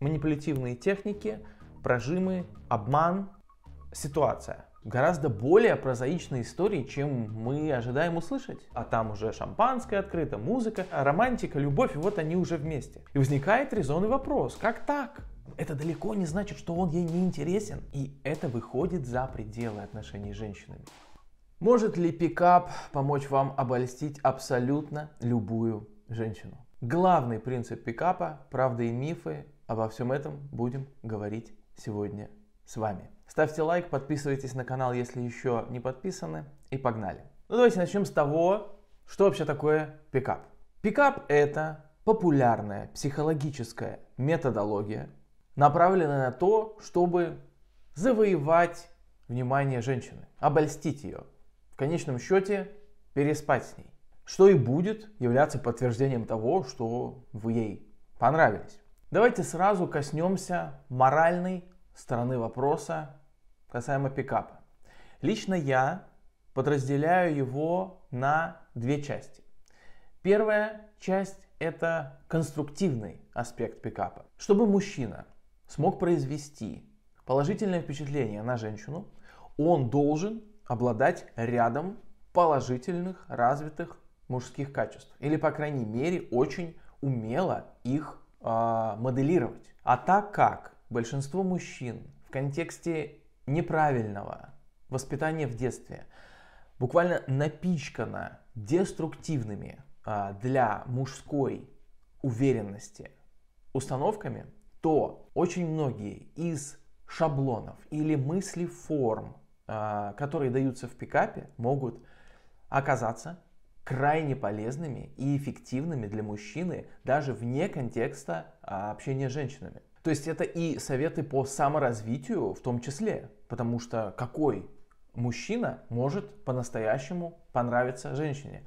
манипулятивные техники, прожимы, обман, ситуация. Гораздо более прозаичные истории, чем мы ожидаем услышать. А там уже шампанское открыто, музыка, романтика, любовь, и вот они уже вместе. И возникает резонный вопрос, как так? Это далеко не значит, что он ей не интересен, и это выходит за пределы отношений с женщинами. Может ли пикап помочь вам обольстить абсолютно любую женщину. Главный принцип пикапа, правда и мифы, обо всем этом будем говорить сегодня с вами. Ставьте лайк, подписывайтесь на канал, если еще не подписаны, и погнали. Ну давайте начнем с того, что вообще такое пикап. Пикап это популярная психологическая методология, направленная на то, чтобы завоевать внимание женщины, обольстить ее, в конечном счете переспать с ней что и будет являться подтверждением того, что вы ей понравились. Давайте сразу коснемся моральной стороны вопроса касаемо пикапа. Лично я подразделяю его на две части. Первая часть – это конструктивный аспект пикапа. Чтобы мужчина смог произвести положительное впечатление на женщину, он должен обладать рядом положительных, развитых мужских качеств. Или, по крайней мере, очень умело их э, моделировать. А так как большинство мужчин в контексте неправильного воспитания в детстве буквально напичкано деструктивными э, для мужской уверенности установками, то очень многие из шаблонов или мыслеформ, э, которые даются в пикапе, могут оказаться крайне полезными и эффективными для мужчины даже вне контекста а, общения с женщинами. То есть это и советы по саморазвитию в том числе, потому что какой мужчина может по-настоящему понравиться женщине?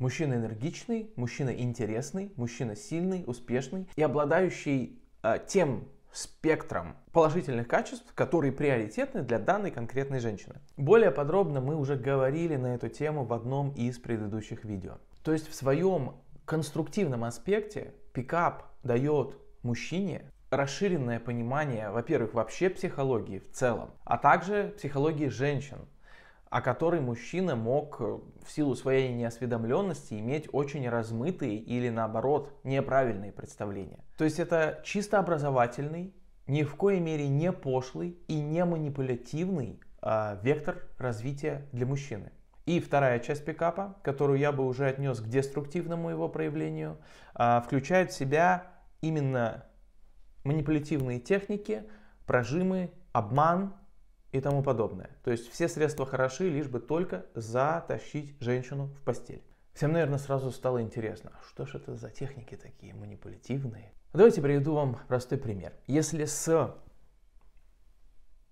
Мужчина энергичный, мужчина интересный, мужчина сильный, успешный и обладающий а, тем спектром положительных качеств, которые приоритетны для данной конкретной женщины. Более подробно мы уже говорили на эту тему в одном из предыдущих видео. То есть в своем конструктивном аспекте пикап дает мужчине расширенное понимание, во-первых, вообще психологии в целом, а также психологии женщин, о которой мужчина мог э, в силу своей неосведомленности иметь очень размытые или наоборот неправильные представления. То есть это чисто образовательный, ни в коей мере не пошлый и не манипулятивный э, вектор развития для мужчины. И вторая часть пикапа, которую я бы уже отнес к деструктивному его проявлению, э, включает в себя именно манипулятивные техники, прожимы, обман и тому подобное. То есть все средства хороши, лишь бы только затащить женщину в постель. Всем, наверное, сразу стало интересно, «А что же это за техники такие манипулятивные? Давайте приведу вам простой пример. Если с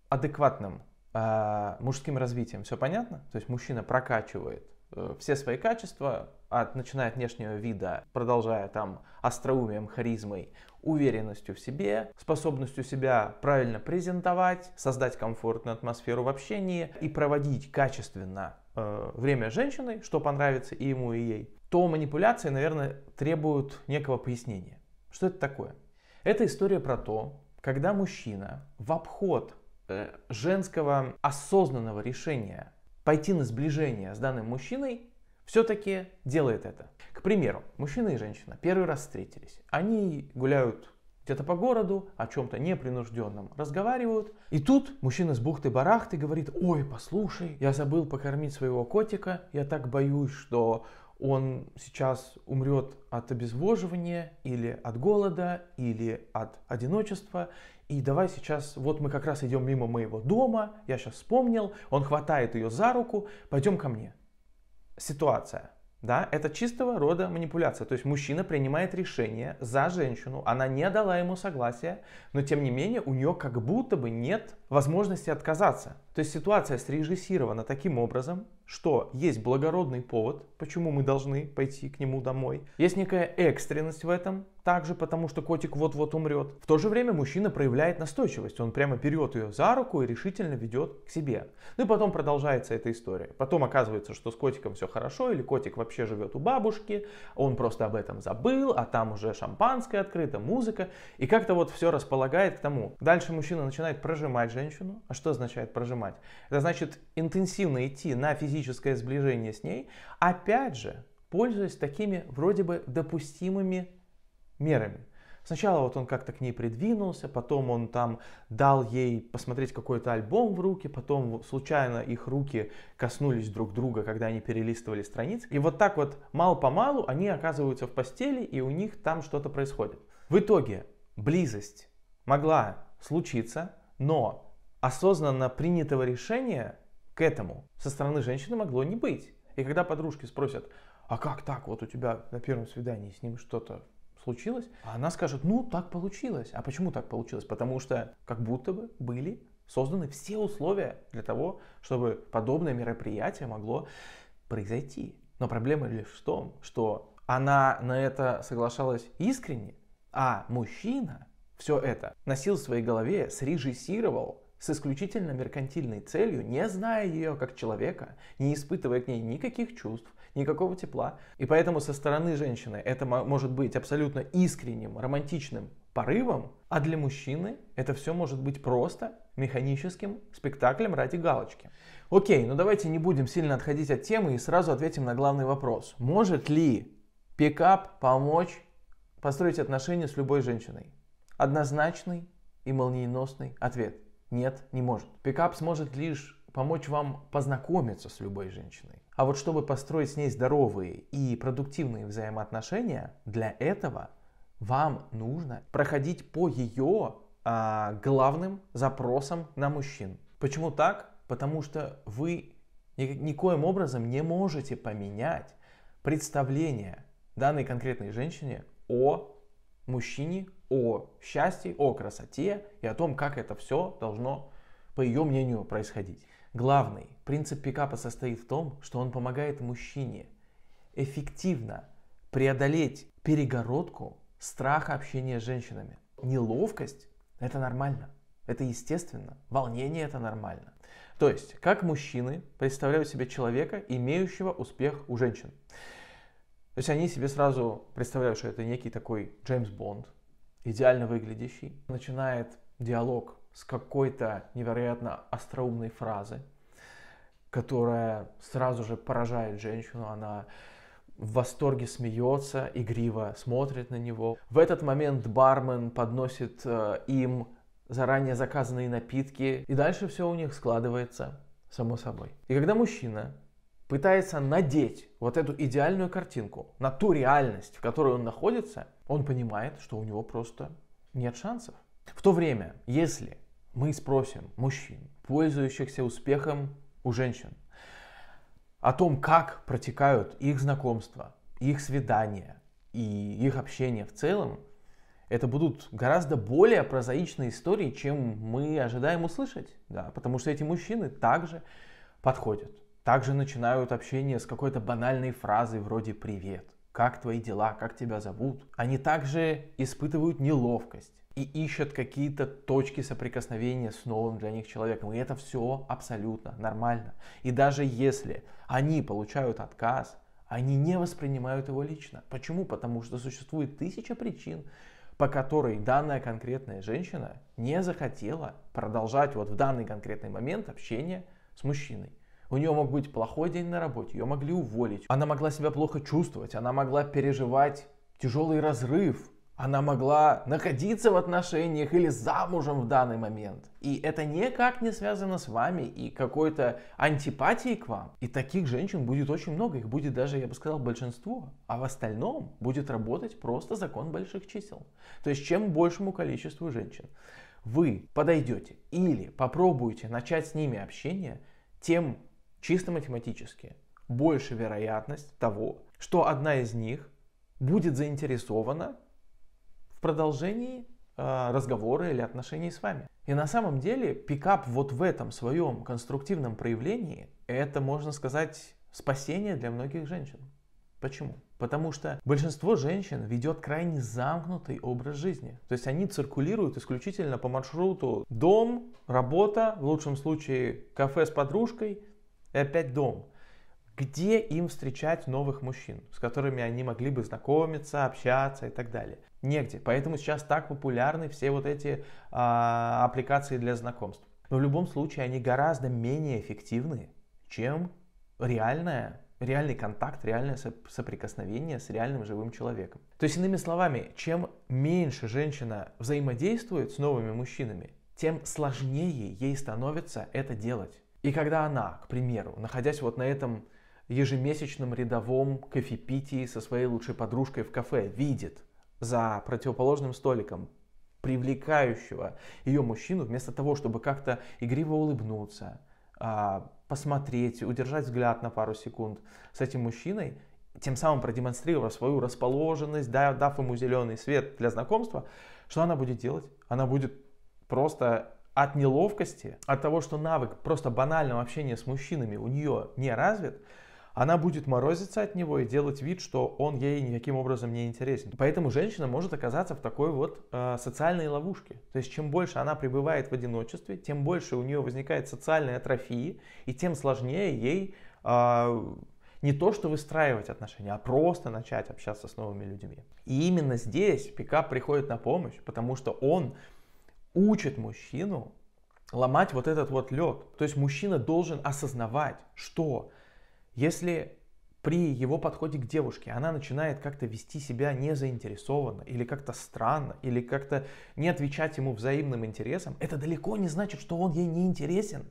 адекватным э, мужским развитием все понятно, то есть мужчина прокачивает э, все свои качества, от, начиная от внешнего вида, продолжая там остроумием, харизмой, уверенностью в себе, способностью себя правильно презентовать, создать комфортную атмосферу в общении и проводить качественно э, время с женщиной, что понравится и ему, и ей, то манипуляции, наверное, требуют некого пояснения. Что это такое? Это история про то, когда мужчина в обход э, женского осознанного решения пойти на сближение с данным мужчиной все-таки делает это. К примеру, мужчина и женщина первый раз встретились. Они гуляют где-то по городу, о чем-то непринужденном разговаривают. И тут мужчина с бухты-барахты говорит, ой, послушай, я забыл покормить своего котика, я так боюсь, что он сейчас умрет от обезвоживания или от голода, или от одиночества. И давай сейчас, вот мы как раз идем мимо моего дома, я сейчас вспомнил, он хватает ее за руку, пойдем ко мне ситуация. Да, это чистого рода манипуляция. То есть мужчина принимает решение за женщину, она не дала ему согласия, но тем не менее у нее как будто бы нет возможности отказаться. То есть ситуация срежиссирована таким образом, что есть благородный повод, почему мы должны пойти к нему домой. Есть некая экстренность в этом, также потому что котик вот-вот умрет. В то же время мужчина проявляет настойчивость, он прямо берет ее за руку и решительно ведет к себе. Ну и потом продолжается эта история. Потом оказывается, что с котиком все хорошо, или котик вообще живет у бабушки, он просто об этом забыл, а там уже шампанское открыто, музыка, и как-то вот все располагает к тому. Дальше мужчина начинает прожимать женщину. А что означает прожимать? Это значит интенсивно идти на физическое сближение с ней, опять же, пользуясь такими вроде бы допустимыми мерами. Сначала вот он как-то к ней придвинулся, потом он там дал ей посмотреть какой-то альбом в руки, потом случайно их руки коснулись друг друга, когда они перелистывали страницы. И вот так вот мало-помалу они оказываются в постели, и у них там что-то происходит. В итоге близость могла случиться, но осознанно принятого решения к этому со стороны женщины могло не быть. И когда подружки спросят, а как так, вот у тебя на первом свидании с ним что-то случилось, а она скажет, ну так получилось. А почему так получилось? Потому что как будто бы были созданы все условия для того, чтобы подобное мероприятие могло произойти. Но проблема лишь в том, что она на это соглашалась искренне, а мужчина все это носил в своей голове, срежиссировал с исключительно меркантильной целью, не зная ее как человека, не испытывая к ней никаких чувств, никакого тепла. И поэтому со стороны женщины это может быть абсолютно искренним, романтичным порывом, а для мужчины это все может быть просто механическим спектаклем ради галочки. Окей, ну давайте не будем сильно отходить от темы и сразу ответим на главный вопрос. Может ли пикап помочь построить отношения с любой женщиной? Однозначный и молниеносный ответ. Нет, не может. Пикап сможет лишь помочь вам познакомиться с любой женщиной. А вот чтобы построить с ней здоровые и продуктивные взаимоотношения, для этого вам нужно проходить по ее а, главным запросам на мужчин. Почему так? Потому что вы никоим образом не можете поменять представление данной конкретной женщине о мужчине, о счастье, о красоте и о том, как это все должно, по ее мнению, происходить. Главный принцип пикапа состоит в том, что он помогает мужчине эффективно преодолеть перегородку страха общения с женщинами. Неловкость – это нормально, это естественно, волнение – это нормально. То есть, как мужчины представляют себе человека, имеющего успех у женщин. То есть они себе сразу представляют, что это некий такой Джеймс Бонд, идеально выглядящий, начинает диалог с какой-то невероятно остроумной фразы, которая сразу же поражает женщину, она в восторге смеется, игриво смотрит на него. В этот момент бармен подносит э, им заранее заказанные напитки, и дальше все у них складывается само собой. И когда мужчина пытается надеть вот эту идеальную картинку на ту реальность, в которой он находится, он понимает, что у него просто нет шансов. В то время, если мы спросим мужчин, пользующихся успехом у женщин, о том, как протекают их знакомства, их свидания и их общение в целом, это будут гораздо более прозаичные истории, чем мы ожидаем услышать, да, потому что эти мужчины также подходят также начинают общение с какой-то банальной фразы вроде «Привет», «Как твои дела?», «Как тебя зовут?». Они также испытывают неловкость и ищут какие-то точки соприкосновения с новым для них человеком. И это все абсолютно нормально. И даже если они получают отказ, они не воспринимают его лично. Почему? Потому что существует тысяча причин, по которой данная конкретная женщина не захотела продолжать вот в данный конкретный момент общение с мужчиной. У нее мог быть плохой день на работе, ее могли уволить. Она могла себя плохо чувствовать, она могла переживать тяжелый разрыв. Она могла находиться в отношениях или замужем в данный момент. И это никак не связано с вами и какой-то антипатией к вам. И таких женщин будет очень много, их будет даже, я бы сказал, большинство. А в остальном будет работать просто закон больших чисел. То есть чем большему количеству женщин вы подойдете или попробуете начать с ними общение, тем чисто математически больше вероятность того, что одна из них будет заинтересована в продолжении а, разговора или отношений с вами. И на самом деле пикап вот в этом своем конструктивном проявлении это, можно сказать, спасение для многих женщин. Почему? Потому что большинство женщин ведет крайне замкнутый образ жизни. То есть они циркулируют исключительно по маршруту дом, работа, в лучшем случае кафе с подружкой – и опять дом. Где им встречать новых мужчин, с которыми они могли бы знакомиться, общаться и так далее? Негде. Поэтому сейчас так популярны все вот эти а, аппликации для знакомств. Но в любом случае они гораздо менее эффективны, чем реальная реальный контакт, реальное соприкосновение с реальным живым человеком. То есть, иными словами, чем меньше женщина взаимодействует с новыми мужчинами, тем сложнее ей становится это делать. И когда она, к примеру, находясь вот на этом ежемесячном рядовом кофепитии со своей лучшей подружкой в кафе, видит за противоположным столиком привлекающего ее мужчину, вместо того, чтобы как-то игриво улыбнуться, а, посмотреть, удержать взгляд на пару секунд с этим мужчиной, тем самым продемонстрировав свою расположенность, дав ему зеленый свет для знакомства, что она будет делать? Она будет просто от неловкости, от того, что навык просто банального общения с мужчинами у нее не развит, она будет морозиться от него и делать вид, что он ей никаким образом не интересен. Поэтому женщина может оказаться в такой вот э, социальной ловушке. То есть чем больше она пребывает в одиночестве, тем больше у нее возникает социальная атрофия, и тем сложнее ей э, не то что выстраивать отношения, а просто начать общаться с новыми людьми. И именно здесь пикап приходит на помощь, потому что он учит мужчину ломать вот этот вот лед. То есть мужчина должен осознавать, что если при его подходе к девушке она начинает как-то вести себя незаинтересованно или как-то странно, или как-то не отвечать ему взаимным интересам, это далеко не значит, что он ей не интересен.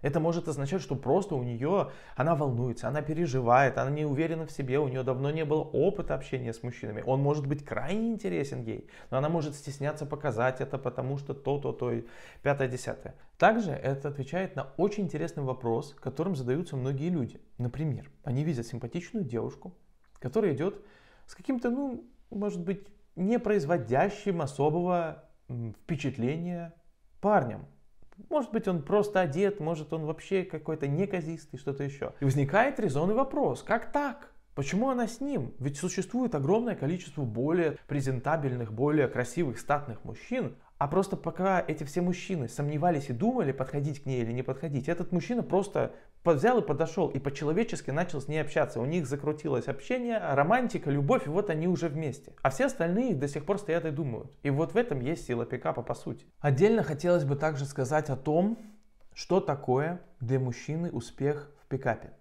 Это может означать, что просто у нее, она волнуется, она переживает, она не уверена в себе, у нее давно не было опыта общения с мужчинами. Он может быть крайне интересен ей, но она может стесняться показать это, потому что то, то, то, пятое-десятое. Также это отвечает на очень интересный вопрос, которым задаются многие люди. Например, они видят симпатичную девушку, которая идет с каким-то, ну, может быть, не производящим особого впечатления парнем, может быть, он просто одет, может, он вообще какой-то неказистый, что-то еще. И возникает резонный вопрос, как так? Почему она с ним? Ведь существует огромное количество более презентабельных, более красивых, статных мужчин, а просто пока эти все мужчины сомневались и думали, подходить к ней или не подходить, этот мужчина просто взял и подошел и по-человечески начал с ней общаться. У них закрутилось общение, романтика, любовь, и вот они уже вместе. А все остальные до сих пор стоят и думают. И вот в этом есть сила пикапа по сути. Отдельно хотелось бы также сказать о том, что такое для мужчины успех в пикапе.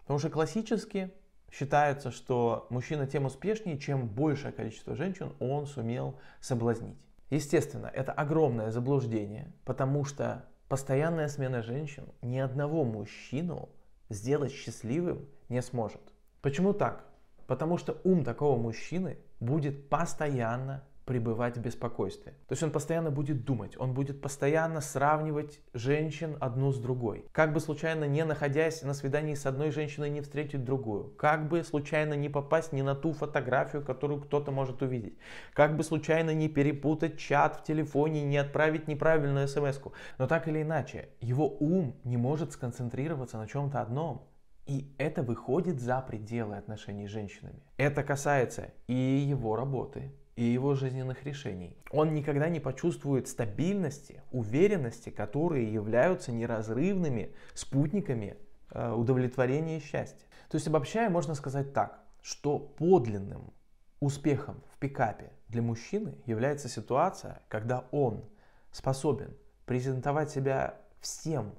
Потому что классически считается, что мужчина тем успешнее, чем большее количество женщин он сумел соблазнить. Естественно, это огромное заблуждение, потому что Постоянная смена женщин ни одного мужчину сделать счастливым не сможет. Почему так? Потому что ум такого мужчины будет постоянно пребывать в беспокойстве. То есть он постоянно будет думать, он будет постоянно сравнивать женщин одну с другой. Как бы случайно не находясь на свидании с одной женщиной, не встретить другую. Как бы случайно не попасть не на ту фотографию, которую кто-то может увидеть. Как бы случайно не перепутать чат в телефоне, не отправить неправильную смс -ку. Но так или иначе, его ум не может сконцентрироваться на чем-то одном. И это выходит за пределы отношений с женщинами. Это касается и его работы, и его жизненных решений. Он никогда не почувствует стабильности, уверенности, которые являются неразрывными спутниками э, удовлетворения и счастья. То есть обобщая, можно сказать так, что подлинным успехом в пикапе для мужчины является ситуация, когда он способен презентовать себя всем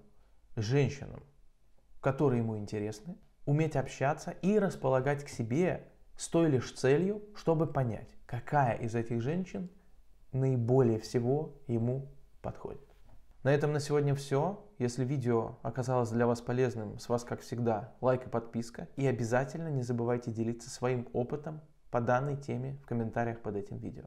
женщинам, которые ему интересны, уметь общаться и располагать к себе с той лишь целью, чтобы понять, какая из этих женщин наиболее всего ему подходит. На этом на сегодня все. Если видео оказалось для вас полезным, с вас, как всегда, лайк и подписка. И обязательно не забывайте делиться своим опытом по данной теме в комментариях под этим видео.